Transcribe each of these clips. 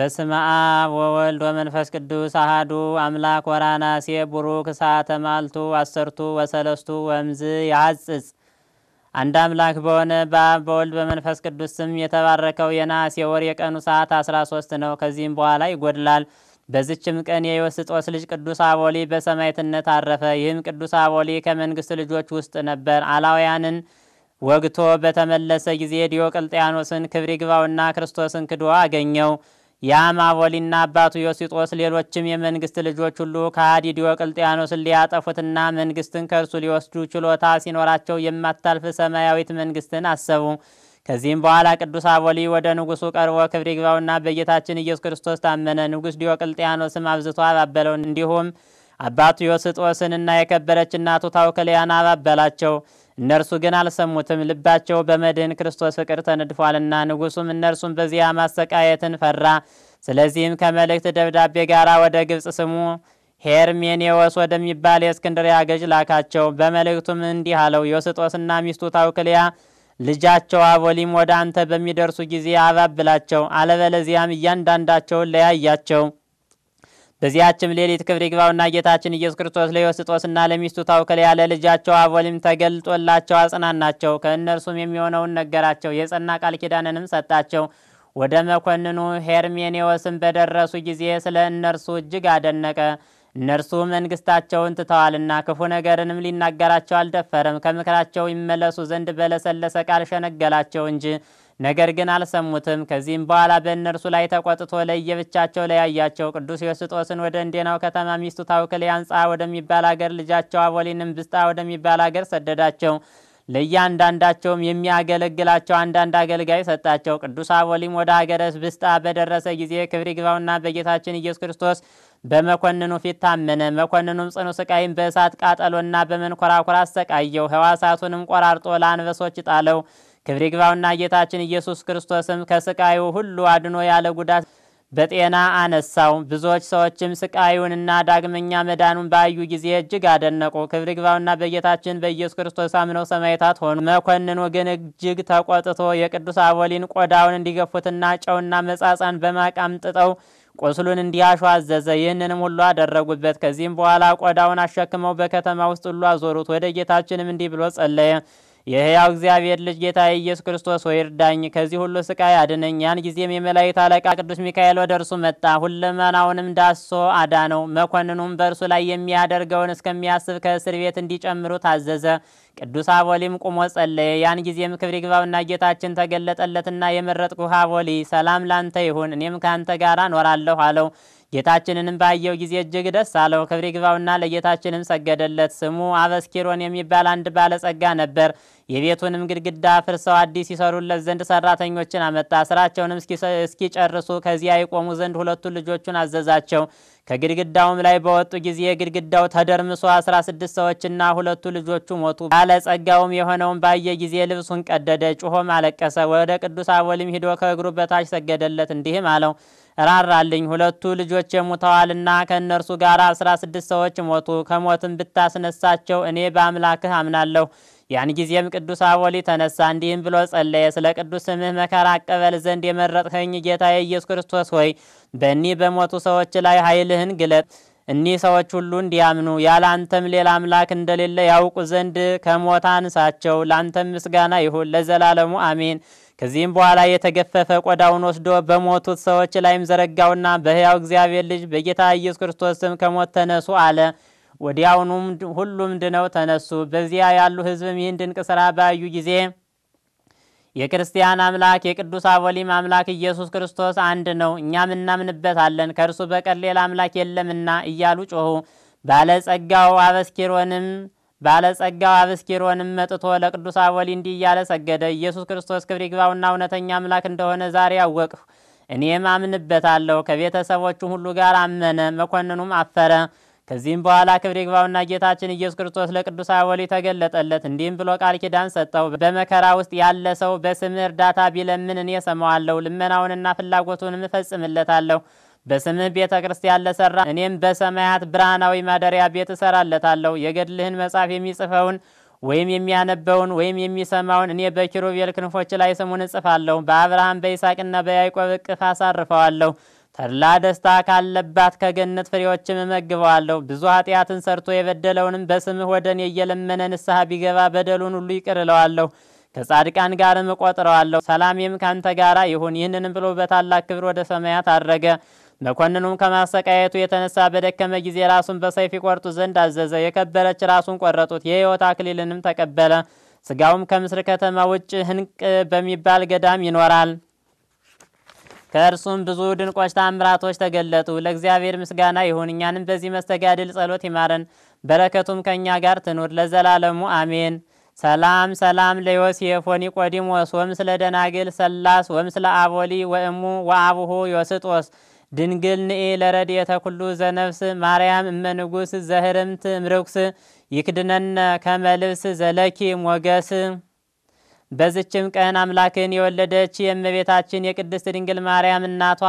በስመ አብ ወወልድ ወመንፈስ ቅዱስ አህዱ አምላክ ወራናሴ ቡሩክ እሳተ ማልቱ አሰርቱ ወሰለስቱ ወምዝ ያጽጽ አንድ አምላክ በሆነ በአብ በወልድ በመንፈስ ቅዱስ ስም የተባረከው የነሐሴ ወር የቀኑ ሰዓት 13 ነው። ከዚህም በኋላ ይጎድላል። በዝችም ቀን የዮስጦስ ልጅ ቅዱስ አቦሊ በሰማዕትነት አረፈ። ይህም ቅዱስ አቦሊ ከመንግስት ልጆች ውስጥ ነበር። አላውያንን ወግቶ በተመለሰ ጊዜ ዲዮቅልጥያኖስን ክብሪ ግባውና ክርስቶስን ክዶ አገኘው። የአማቮሊና አባቱ ዮሲጦስ ሌሎችም የመንግስት ልጆች ሁሉ ከሃዲ ዲዮቅልጥያኖስን ሊያጠፉትና መንግስትን ከእርሱ ሊወስዱ ችሎታ ሲኖራቸው የማታልፍ ሰማያዊት መንግስትን አሰቡ። ከዚህም በኋላ ቅዱስ አቦሊ ወደ ንጉሱ ቀርቦ ክብር ይግባውና በጌታችን ኢየሱስ ክርስቶስ ታመነ። ንጉስ ዲዮቅልጥያኖስም አብዝቶ አባበለው። እንዲሁም አባቱ ዮስጦስንና የከበረች እናቱ ታውክልያን አባበላቸው። እነርሱ ግን አልሰሙትም፣ ልባቸው በመድህን ክርስቶስ ፍቅር ተነድፏልና። ንጉሱም እነርሱን በዚያ ማሰቃየትን ፈራ። ስለዚህም ከመልእክት ደብዳቤ ጋር ወደ ግብፅ ስሙ ሄርሜኔዎስ ወደሚባል የእስክንድርያ ገዥ ላካቸው። በመልእክቱም እንዲህ አለው፣ ዮስጦስና ሚስቱ ታውክልያ ልጃቸው አቦሊም ወደ አንተ በሚደርሱ ጊዜ አባብላቸው፣ አለበለዚያም እያንዳንዳቸውን ለያያቸው በዚያችም ሌሊት ክብር ይግባውና ጌታችን ኢየሱስ ክርስቶስ ለዮስጦስና ለሚስቱ ታውከል ያለ ልጃቸው አቦሊም ተገልጦላቸው አጽናናቸው። ከእነርሱም የሚሆነውን ነገራቸው። የጸና ቃል ኪዳንንም ሰጣቸው። ወደ መኮንኑ ሄርሜኔዎስም በደረሱ ጊዜ ስለ እነርሱ እጅግ አደነቀ። እነርሱ መንግስታቸውን ትተዋልና ክፉ ነገርንም ሊናገራቸው አልደፈረም። ከምክራቸው ይመለሱ ዘንድ በለሰለሰ ቃል ሸነገላቸው እንጂ ነገር ግን አልሰሙትም። ከዚህም በኋላ በእነርሱ ላይ ተቆጥቶ ለየብቻቸው ለያያቸው። ቅዱስ ዮስጦስን ወደ እንዴናው ከተማ ሚስቱ ታውክል ያንጻ ወደሚባል አገር፣ ልጃቸው አቦሊንም ብስጣ ወደሚባል አገር ሰደዳቸው። ለእያንዳንዳቸውም የሚያገለግላቸው አንዳንድ አገልጋይ ሰጣቸው። ቅዱስ አቦሊም ወደ አገረ ብስጣ በደረሰ ጊዜ ክብር ይግባውና በጌታችን ኢየሱስ ክርስቶስ በመኮንኑ ፊት ታመነ። መኮንኑም ጽኑ ስቃይም በእሳት ቃጠሎና በመንኮራኩር አሰቃየው። ሕዋሳቱንም ቆራርጦ ለአንበሶች ጣለው። ክብር ይግባውና ጌታችን ኢየሱስ ክርስቶስም ከስቃዩ ሁሉ አድኖ ያለ ጉዳት በጤና አነሳው። ብዙዎች ሰዎችም ስቃዩንና ዳግመኛ መዳኑን ባዩ ጊዜ እጅግ አደነቁ። ክብር ይግባውና በጌታችን በኢየሱስ ክርስቶስ አምነው ሰማዕታት ሆኑ። መኮንኑ ግን እጅግ ተቆጥቶ የቅዱስ አቦሊን ቆዳውን እንዲገፉትና ጨውና መጻጻን በማቃምጥጠው ቁስሉን እንዲያሹ አዘዘ። ይህንንም ሁሉ አደረጉበት። ከዚህም በኋላ ቆዳውን አሸክመው በከተማ ውስጥ ሁሉ አዞሩት። ወደ ጌታችንም እንዲህ ብሎ ጸለየ የሕያው እግዚአብሔር ልጅ ጌታ ኢየሱስ ክርስቶስ ሆይ እርዳኝ፣ ከዚህ ሁሉ ስቃይ አድነኝ። ያን ጊዜም የመላእክት አለቃ ቅዱስ ሚካኤል ወደ እርሱ መጣ፣ ሁለመናውንም ዳሶ አዳነው። መኮንኑም በእርሱ ላይ የሚያደርገውን እስከሚያስብ ከእስር ቤት እንዲጨምሩ ታዘዘ። ቅዱስ አቦሊም ቁሞ ጸለየ። ያን ጊዜም ክብር ይግባውና ጌታችን ተገለጠለትና የመረጥኩ አቦሊ ሰላም ላንተ ይሁን፣ እኔም ከአንተ ጋር እኖራለሁ አለው። ጌታችንንም ባየው ጊዜ እጅግ ደስ አለው። ክብር ይግባውና ለጌታችንም ሰገደለት። ስሙ አበስኪሮን የሚባል አንድ ባለጸጋ ነበር። የቤቱንም ግድግዳ ፍርሰው አዲስ ይሰሩለት ዘንድ ሰራተኞችን አመጣ። ስራቸውንም እስኪጨርሱ ከዚያ ይቆሙ ዘንድ ሁለቱን ልጆቹን አዘዛቸው። ከግድግዳውም ላይ በወጡ ጊዜ ግድግዳው ተደርምሶ አስራ ስድስት ሰዎችና ሁለቱ ልጆቹ ሞቱ። ባለጸጋውም የሆነውን ባየ ጊዜ ልብሱን ቀደደ፣ ጩሆም አለቀሰ። ወደ ቅዱስ አቦልም ሂዶ ከእግሩ በታች ሰገደለት፣ እንዲህም አለው ራራልኝ ሁለቱ ልጆች የሙተዋልና ከእነርሱ ጋር አስራ ስድስት ሰዎች ሞቱ። ከሞትም ብታስነሳቸው እኔ በአምላክህ አምናለሁ ያን ጊዜም ቅዱስ አቦሊ ተነሳ፣ እንዲህም ብሎ ጸለየ። ስለ ቅዱስ ስምህ መከራ አቀበል ዘንድ የመረጥኸኝ ጌታ የኢየሱስ ክርስቶስ ሆይ በእኒህ በሞቱ ሰዎች ላይ ኃይልህን ግለጥ። እኒህ ሰዎች ሁሉ እንዲያምኑ ያለ አንተም ሌላ አምላክ እንደሌለ ያውቁ ዘንድ ከሞት አንሳቸው። ለአንተም ምስጋና ይሁን ለዘላለሙ አሜን። ከዚህም በኋላ የተገፈፈ ቆዳውን ወስዶ በሞቱት ሰዎች ላይም ዘረጋውና በሕያው እግዚአብሔር ልጅ በጌታ ኢየሱስ ክርስቶስ ስም ከሞት ተነሱ አለ። ወዲያውኑም ሁሉም ድነው ተነሱ። በዚያ ያሉ ህዝብ ይህን ድንቅ ባዩ ጊዜ የክርስቲያን አምላክ የቅዱስ አቦሊም አምላክ ኢየሱስ ክርስቶስ አንድ ነው፣ እኛም እናምንበታለን፣ ከእርሱ በቀር ሌላ አምላክ የለምና እያሉ ጮኹ። ባለጸጋው አበስኪሮንም ባለጸጋው አበስኪሮንም መጥቶ ለቅዱስ አቦሊ እንዲህ እያለ ሰገደ። ኢየሱስ ክርስቶስ ክብር ይግባውና እውነተኛ አምላክ እንደሆነ ዛሬ አወቅሁ። እኔም አምንበታለሁ። ከቤተሰቦቹ ሁሉ ጋር አመነ። መኮንኑም አፈረ። ከዚህም በኋላ ክብር ይግባውና ጌታችን ኢየሱስ ክርስቶስ ለቅዱስ አወሊ ተገለጠለት፣ እንዲህም ብሎ ቃል ኪዳን ሰጠው። በመከራ ውስጥ ያለ ሰው በስምህ እርዳታ ቢለምን እኔ ሰማዋለሁ ልመናውንና ፍላጎቱንም እፈጽምለታለሁ። በስምህ ቤተ ክርስቲያን ለሰራ እኔም በሰማያት ብርሃናዊ ማደሪያ ቤት እሰራለታለሁ። የገድልህን መጽሐፍ የሚጽፈውን ወይም የሚያነበውን ወይም የሚሰማውን እኔ በኪሩቤል ክንፎች ላይ ስሙን እጽፋለሁ። በአብርሃም በይስሐቅና በያዕቆብ እቅፍ አሳርፈዋለሁ። ተድላ ደስታ ካለባት ከገነት ፍሬዎችም እመግበዋለሁ። ብዙ ኃጢአትን ሰርቶ የበደለውንም በስምህ ወደ እኔ እየለመነ ንስሐ ቢገባ በደሉን ሁሉ ይቅር እለዋለሁ፣ ከጻድቃን ጋርም እቆጥረዋለሁ። ሰላሜም ካንተ ጋራ ይሁን። ይህንንም ብሎ በታላቅ ክብር ወደ ሰማያት አድረገ። መኮንኑም ከማሰቃየቱ የተነሳ በደከመ ጊዜ ራሱን በሰይፍ ይቆርጡ ዘንድ አዘዘ። የከበረች ራሱን ቆረጡት። የሕይወት አክሊልንም ተቀበለ። ስጋውም ከምስር ከተማ ውጭ ህንቅ በሚባል ገዳም ይኖራል። ከእርሱም ብዙ ድንቆች ታምራቶች ተገለጡ። ለእግዚአብሔር ምስጋና ይሁን። እኛንም በዚህ መስተጋድል ጸሎት ይማረን፣ በረከቱም ከእኛ ጋር ትኑር ለዘላለሙ አሜን። ሰላም ሰላም ለዮሴፍ ወኒቆዲሞስ ወምስለ ደናግል ሰላስ ወምስለ አቦሊ ወእሙ ወአቡሁ ዮስጦስ ድንግል ንኤ ለረድኤተ ኩሉ ዘነፍስ ማርያም እመ ንጉሥ ዘህርምት እምርኩስ ይክድነነ ከመ ዘለኪ ሞገስ በዝችም ቀን አምላክን የወለደች የእመቤታችን የቅድስት ድንግል ማርያም እናቷ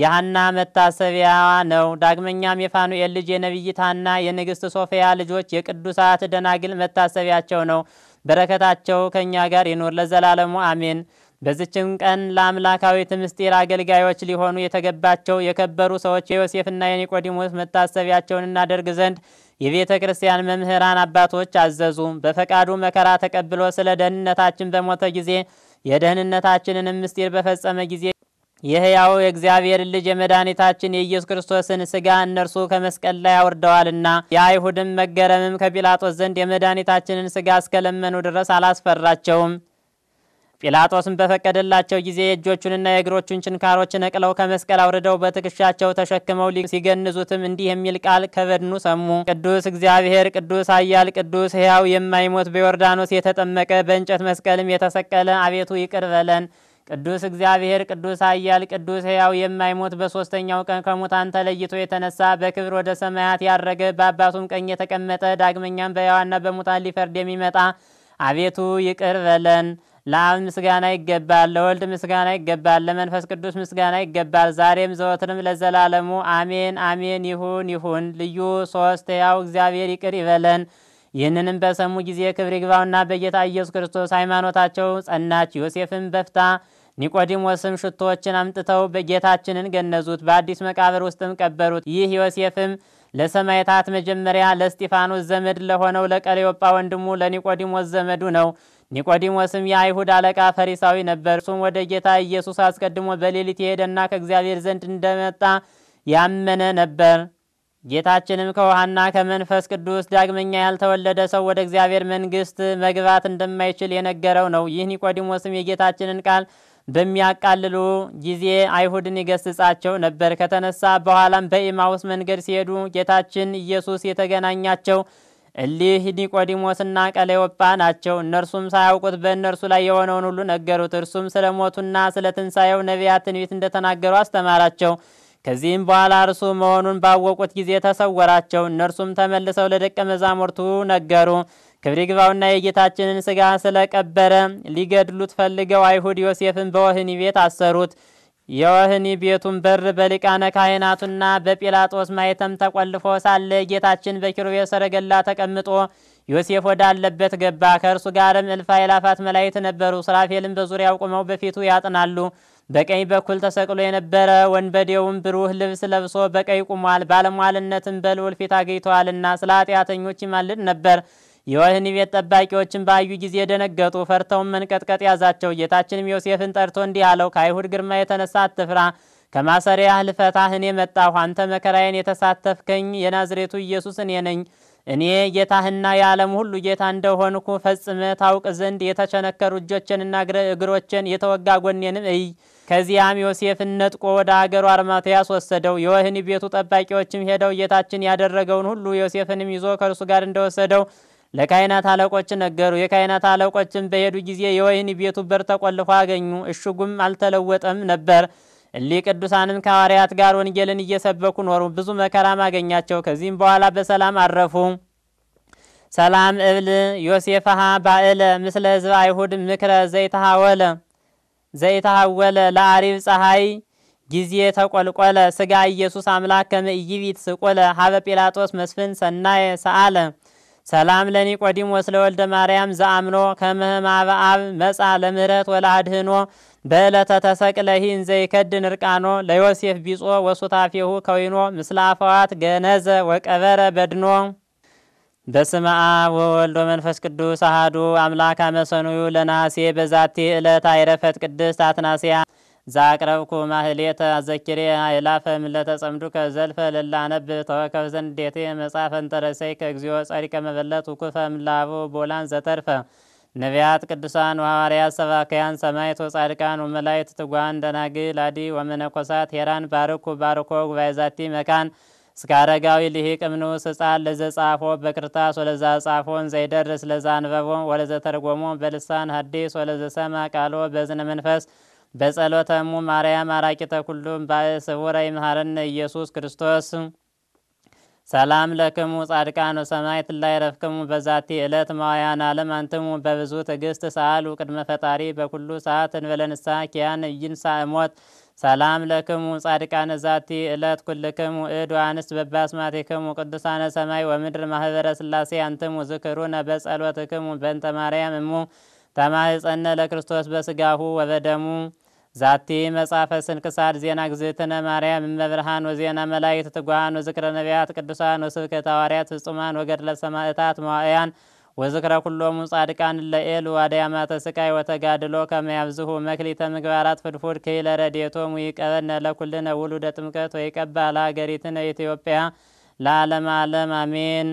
የሐና መታሰቢያ ነው። ዳግመኛም የፋኑኤል ልጅ የነቢይት ሐና የንግሥት ሶፊያ ልጆች የቅዱሳት ደናግል መታሰቢያቸው ነው። በረከታቸው ከእኛ ጋር ይኑር ለዘላለሙ አሜን። በዝችም ቀን ለአምላካዊት ምስጢር አገልጋዮች ሊሆኑ የተገባቸው የከበሩ ሰዎች የዮሴፍና የኒቆዲሞስ መታሰቢያቸውን እናደርግ ዘንድ የቤተ ክርስቲያን መምህራን አባቶች አዘዙ። በፈቃዱ መከራ ተቀብሎ ስለ ደህንነታችን በሞተ ጊዜ የደህንነታችንን ምስጢር በፈጸመ ጊዜ የሕያው የእግዚአብሔር ልጅ የመድኃኒታችን የኢየሱስ ክርስቶስን ሥጋ እነርሱ ከመስቀል ላይ አውርደዋልና የአይሁድም መገረምም ከጲላጦስ ዘንድ የመድኃኒታችንን ሥጋ እስከለመኑ ድረስ አላስፈራቸውም። ጲላጦስም በፈቀደላቸው ጊዜ የእጆቹንና የእግሮቹን ችንካሮች ነቅለው ከመስቀል አውርደው በትከሻቸው ተሸክመው ሲገንዙትም እንዲህ የሚል ቃል ከበድኑ ሰሙ። ቅዱስ እግዚአብሔር፣ ቅዱስ ኃያል፣ ቅዱስ ሕያው የማይሞት በዮርዳኖስ የተጠመቀ በእንጨት መስቀልም የተሰቀለ አቤቱ ይቅር በለን። ቅዱስ እግዚአብሔር፣ ቅዱስ ኃያል፣ ቅዱስ ሕያው የማይሞት በሦስተኛው ቀን ከሙታን ተለይቶ የተነሳ በክብር ወደ ሰማያት ያረገ በአባቱም ቀኝ የተቀመጠ ዳግመኛም በሕያዋንና በሙታን ሊፈርድ የሚመጣ አቤቱ ይቅር በለን። ለአብ ምስጋና ይገባል፣ ለወልድ ምስጋና ይገባል፣ ለመንፈስ ቅዱስ ምስጋና ይገባል፣ ዛሬም ዘወትርም ለዘላለሙ አሜን አሜን። ይሁን ይሁን። ልዩ ሶስት ያው እግዚአብሔር ይቅር ይበለን። ይህንንም በሰሙ ጊዜ ክብር ይግባውና በጌታ ኢየሱስ ክርስቶስ ሃይማኖታቸው ጸናች። ዮሴፍም በፍታ ኒቆዲሞስም ሽቶዎችን አምጥተው በጌታችንን ገነዙት፣ በአዲስ መቃብር ውስጥም ቀበሩት። ይህ ዮሴፍም ለሰማይታት መጀመሪያ ለስጢፋኖስ ዘመድ ለሆነው ለቀለዮጳ ወንድሙ ለኒቆዲሞስ ዘመዱ ነው። ኒቆዲሞስም የአይሁድ አለቃ ፈሪሳዊ ነበር። እርሱም ወደ ጌታ ኢየሱስ አስቀድሞ በሌሊት የሄደና ከእግዚአብሔር ዘንድ እንደመጣ ያመነ ነበር። ጌታችንም ከውሃና ከመንፈስ ቅዱስ ዳግመኛ ያልተወለደ ሰው ወደ እግዚአብሔር መንግሥት መግባት እንደማይችል የነገረው ነው። ይህ ኒቆዲሞስም የጌታችንን ቃል በሚያቃልሉ ጊዜ አይሁድን ይገስጻቸው ነበር። ከተነሳ በኋላም በኢማውስ መንገድ ሲሄዱ ጌታችን ኢየሱስ የተገናኛቸው እሊህ ኒቆዲሞስና ቀለዮጳ ናቸው። እነርሱም ሳያውቁት በእነርሱ ላይ የሆነውን ሁሉ ነገሩት። እርሱም ስለ ሞቱና ስለ ትንሣኤው ነቢያት ትንቢት እንደተናገሩ አስተማራቸው። ከዚህም በኋላ እርሱ መሆኑን ባወቁት ጊዜ ተሰወራቸው። እነርሱም ተመልሰው ለደቀ መዛሙርቱ ነገሩ። ክብር ይግባውና የጌታችንን ስጋ ስለቀበረ ሊገድሉት ፈልገው አይሁድ ዮሴፍን በወህኒ ቤት አሰሩት። የወህኒ ቤቱን በር በሊቃነ ካህናቱና በጲላጦስ ማየተም ተቆልፎ ሳለ ጌታችን በኪሩቤል ሰረገላ ተቀምጦ ዮሴፍ ወዳለበት ገባ። ከእርሱ ጋርም እልፍ አእላፋት መላእክት ነበሩ። ሱራፌልም በዙሪያው ቆመው በፊቱ ያጥናሉ። በቀኝ በኩል ተሰቅሎ የነበረ ወንበዴውም ብሩህ ልብስ ለብሶ በቀኝ ቁሟል። ባለሟልነትም በልዑል ፊት አግኝተዋልና ስለ ኃጢአተኞች ይማልድ ነበር። የወህኒ ቤት ጠባቂዎችን ባዩ ጊዜ ደነገጡ፣ ፈርተውን መንቀጥቀጥ ያዛቸው። ጌታችንም ዮሴፍን ጠርቶ እንዲህ አለው፣ ከአይሁድ ግርማ የተነሳ አትፍራ ከማሰሪያ ልፈታህ እኔ መጣሁ። አንተ መከራዬን የተሳተፍከኝ የናዝሬቱ ኢየሱስ እኔ ነኝ። እኔ ጌታህና የዓለም ሁሉ ጌታ እንደሆንኩ ፈጽመ ታውቅ ዘንድ የተቸነከሩ እጆችንና እግሮችን የተወጋ ጎኔንም እይ። ከዚያም ዮሴፍን ነጥቆ ወደ አገሩ አርማትያስ ወሰደው። የወህኒ ቤቱ ጠባቂዎችም ሄደው ጌታችን ያደረገውን ሁሉ ዮሴፍንም ይዞ ከእርሱ ጋር እንደወሰደው ለካህናት አለቆች ነገሩ። የካህናት አለቆችም በሄዱ ጊዜ የወህኒ ቤቱ በር ተቆልፎ አገኙ፣ እሽጉም አልተለወጠም ነበር። እሊ ቅዱሳንም ከሐዋርያት ጋር ወንጌልን እየሰበኩ ኖሩ፣ ብዙ መከራም አገኛቸው። ከዚህም በኋላ በሰላም አረፉ። ሰላም እብል ዮሴፍሃ ባእለ ምስለ ህዝብ አይሁድ ምክረ ዘይተሃወለ ዘይተሃወለ ለአሪብ ፀሐይ ጊዜ ተቆልቆለ ስጋ ኢየሱስ አምላክ ከመ ስቆለ ሀበ ጲላጦስ መስፍን ሰናየ ሰአለ ሰላም ለኒቆዲሞስ ለወልደ ማርያም ዘአምኖ ከምህማበ አብ መጻ ለምህረት ወላአድህኖ በዕለተ ተሰቅለሂ እንዘ ይከድን እርቃኖ ለዮሴፍ ቢጾ ወሱታፌሁ ከዊኖ ምስለ አፈዋት ገነዘ ወቀበረ በድኖ በስመ አብ ወወልድ ወመንፈስ ቅዱስ አሐዱ አምላክ አመሰኑዩ ለነሐሴ በዛቲ ዕለት አይረፈት ቅድስት አትናስያ ዛቅረብኩ ማህሌተ አዘኪሬ አይላፈ ምለተ ጸምዱከ ዘልፈ ለላነብ ተወከፍ ዘንድ ዴቴ መጽሐፈ እንተረሰይ ከእግዚኦ ጸሪቀ መበለት ውኩፈ ምላቦ ቦላን ዘተርፈ ነቢያት፣ ቅዱሳን ወሐዋርያት፣ ሰባክያን፣ ሰማዕት ጻድቃን ወመላእክት፣ ትጓን ደናግል፣ አዲ ወመነኮሳት ሄራን ባርኩ ባርኮ ጉባኤ ዛቲ መካን እስከ አረጋዊ ልሂቅ እምንዑስ ሕፃን ጻፎ በክርታስ ወለዛ ጻፎን ዘይደርስ ለዛ አንበቦ ተርጎሞ በልሳን ሐዲስ ወለዘሰማ ቃሎ በዝነ መንፈስ በጸሎተሙ ማርያም አራቂተ ኩሉም ስውረ ይምሃረነ ኢየሱስ ክርስቶስ ሰላም ለክሙ ጻድቃን ሰማይት ላይ ረፍክሙ በዛቲ ዕለት ማውያን ዓለም አንትሙ በብዙ ትዕግስት ሰአሉ ቅድመ ፈጣሪ በኩሉ ሰዓት እንበለ ኪያን እይንሳ እሞት ሰላም ለክሙ ጻድቃን ዛቲ ዕለት ኩልክሙ እድ አንስት በባስማቲክሙ ቅዱሳነ ሰማይ ወምድር ማህበረ ስላሴ አንትሙ ዝክሩነ በጸሎትክሙ በእንተ ማርያም እሙ ተማህፀነ ለክርስቶስ በስጋሁ ወበደሙ ዛቲ መጽሐፈ ስንክሳድ ዜና ግዝእትነ ማርያም እመብርሃን ወዜና መላእክት ትጓሃን ወዝክረ ነቢያት ቅዱሳን ወስብከተ ሐዋርያት ፍጹማን ወገድለ ሰማዕታት መዋዕያን ወዝክረ ኩሎሙ ጻድቃን ለኤል ዋዳያማተ ስቃይ ወተጋድሎ ከመ መክሊ መክሊተ ምግባራት ፍድፉድ ክይለ ረድኤቶሙ ይቀበልነ ለኩልነ ውሉደ ጥምቀት ወይቀባ ለሀገሪትነ ኢትዮጵያ ለዓለም ዓለም አሜን።